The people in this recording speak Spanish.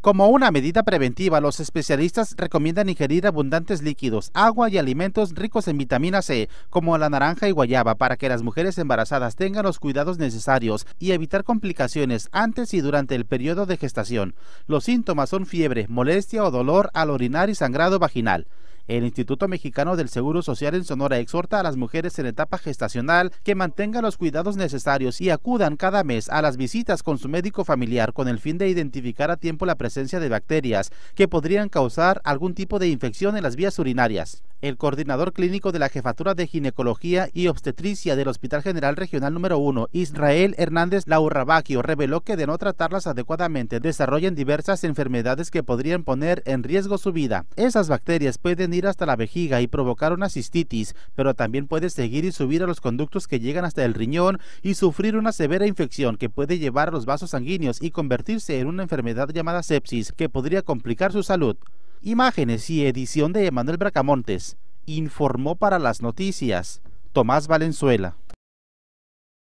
Como una medida preventiva, los especialistas recomiendan ingerir abundantes líquidos, agua y alimentos ricos en vitamina C, como la naranja y guayaba, para que las mujeres embarazadas tengan los cuidados necesarios y evitar complicaciones antes y durante el periodo de gestación. Los síntomas son fiebre, molestia o dolor al orinar y sangrado vaginal. El Instituto Mexicano del Seguro Social en Sonora exhorta a las mujeres en etapa gestacional que mantengan los cuidados necesarios y acudan cada mes a las visitas con su médico familiar con el fin de identificar a tiempo la presencia de bacterias que podrían causar algún tipo de infección en las vías urinarias el coordinador clínico de la Jefatura de Ginecología y Obstetricia del Hospital General Regional número 1, Israel Hernández Laurrabaquio, reveló que de no tratarlas adecuadamente desarrollan diversas enfermedades que podrían poner en riesgo su vida. Esas bacterias pueden ir hasta la vejiga y provocar una cistitis, pero también puede seguir y subir a los conductos que llegan hasta el riñón y sufrir una severa infección que puede llevar a los vasos sanguíneos y convertirse en una enfermedad llamada sepsis que podría complicar su salud. Imágenes y edición de Emanuel Bracamontes. Informó para las noticias Tomás Valenzuela.